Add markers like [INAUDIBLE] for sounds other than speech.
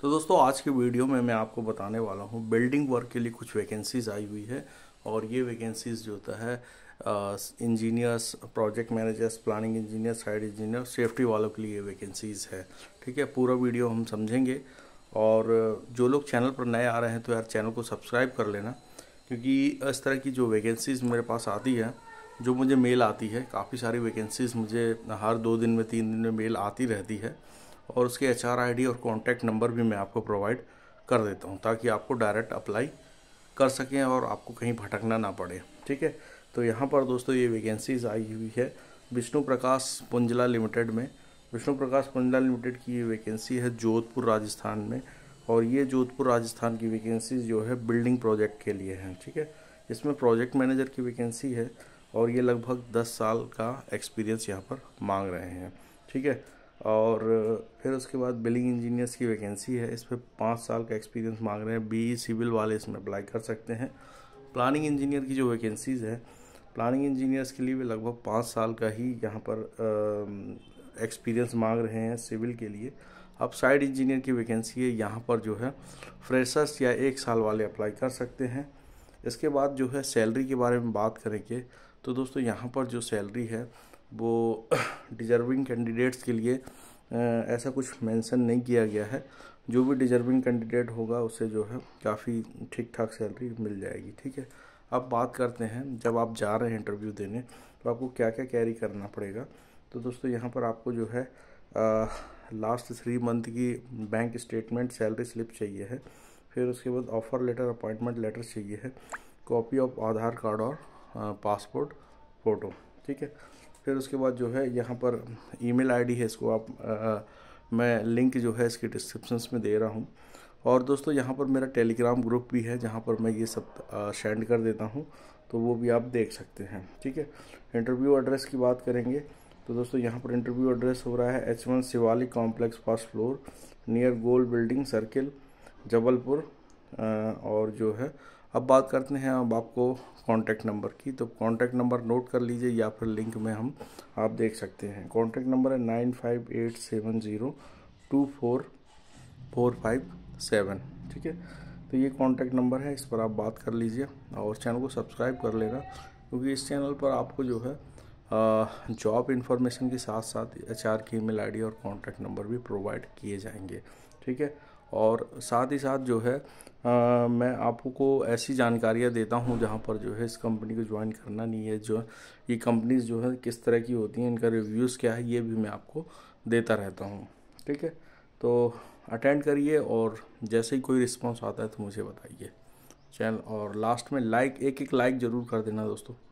तो दोस्तों आज के वीडियो में मैं आपको बताने वाला हूँ बिल्डिंग वर्क के लिए कुछ वैकेंसीज़ आई हुई है और ये वैकेंसीज़ जो होता है engineers project managers planning engineer site engineer safety वालों के लिए वैकेंसीज़ है ठीक है पूरा वीडियो हम समझेंगे और जो लोग चैनल पर नए आ रहे हैं तो यार चैनल को सब्सक्राइब कर लेना क्योंकि इस तरह की जो वैकेंसीज़ मेरे पास आती है जो मुझे मेल आती है काफ़ी सारी वैकेंसीज़ मुझे हर दो दिन में तीन दिन में मेल आती रहती है और उसके एच आर और कॉन्टैक्ट नंबर भी मैं आपको प्रोवाइड कर देता हूँ ताकि आपको डायरेक्ट अप्लाई कर सकें और आपको कहीं भटकना ना पड़े ठीक है तो यहाँ पर दोस्तों ये वैकेंसीज आई हुई है विष्णु प्रकाश पुंजला लिमिटेड में विष्णु प्रकाश पुंजला लिमिटेड की ये वैकेंसी है जोधपुर राजस्थान में और ये जोधपुर राजस्थान की वैकेंसीज जो है बिल्डिंग प्रोजेक्ट के लिए हैं ठीक है इसमें प्रोजेक्ट मैनेजर की वैकेंसी है और ये लगभग दस साल का एक्सपीरियंस यहाँ पर मांग रहे हैं ठीक है और फिर उसके बाद बिलिंग इंजीनियर्स की वैकेंसी है इस पर पाँच साल का एक्सपीरियंस मांग रहे हैं बी सिविल वाले इसमें अप्लाई कर सकते हैं प्लानिंग इंजीनियर की जो वैकेंसीज़ है प्लानिंग इंजीनियर्स के लिए भी लगभग पाँच साल का ही यहाँ पर एक्सपीरियंस मांग रहे हैं सिविल के लिए अब साइड इंजीनियर की वैकेंसी है यहाँ पर जो है फ्रेशर्स या एक साल वाले अप्लाई कर सकते हैं इसके बाद जो है सैलरी के बारे में बात करेंगे तो दोस्तों यहाँ पर जो सैलरी है वो डिजर्विंग [COUGHS] कैंडिडेट्स के लिए ऐसा कुछ मेंशन नहीं किया गया है जो भी डिजर्विंग कैंडिडेट होगा उसे जो है काफ़ी ठीक ठाक सैलरी मिल जाएगी ठीक है अब बात करते हैं जब आप जा रहे हैं इंटरव्यू देने तो आपको क्या क्या कैरी करना पड़ेगा तो दोस्तों यहाँ पर आपको जो है आ, लास्ट थ्री मंथ की बैंक स्टेटमेंट सैलरी स्लिप चाहिए है फिर उसके बाद ऑफ़र लेटर अपॉइंटमेंट लेटर चाहिए है कॉपी ऑफ आधार कार्ड और पासपोर्ट फ़ोटो ठीक है फिर उसके बाद जो है यहाँ पर ईमेल आईडी है इसको आप आ, मैं लिंक जो है इसके डिस्क्रिप्शन में दे रहा हूँ और दोस्तों यहाँ पर मेरा टेलीग्राम ग्रुप भी है जहाँ पर मैं ये सब सेंड कर देता हूँ तो वो भी आप देख सकते हैं ठीक है इंटरव्यू एड्रेस की बात करेंगे तो दोस्तों यहाँ पर इंटरव्यू एड्रेस हो रहा है H one Shivalik complex first floor near गोल बिल्डिंग सर्किल जबलपुर और जो है अब बात करते हैं अब आपको कॉन्टैक्ट नंबर की तो कॉन्टैक्ट नंबर नोट कर लीजिए या फिर लिंक में हम आप देख सकते हैं कॉन्टैक्ट नंबर है nine five eight seven zero two four four five seven ठीक है तो ये कॉन्टैक्ट नंबर है इस पर आप बात कर लीजिए और चैनल को सब्सक्राइब कर लेना क्योंकि इस चैनल पर आपको जो है जॉब इन्फॉर्मेशन के साथ साथ एच आर की ईमेल डी और कॉन्टैक्ट नंबर भी प्रोवाइड किए जाएंगे ठीक है और साथ ही साथ जो है आ, मैं आपको ऐसी जानकारियाँ देता हूँ जहाँ पर जो है इस कंपनी को ज्वाइन करना नहीं है जो ये कंपनीज जो है किस तरह की होती हैं इनका रिव्यूज़ क्या है ये भी मैं आपको देता रहता हूँ ठीक है तो अटेंड करिए और जैसे ही कोई रिस्पॉन्स आता है तो मुझे बताइए चैनल और लास्ट में लाइक एक एक लाइक ज़रूर कर देना दोस्तों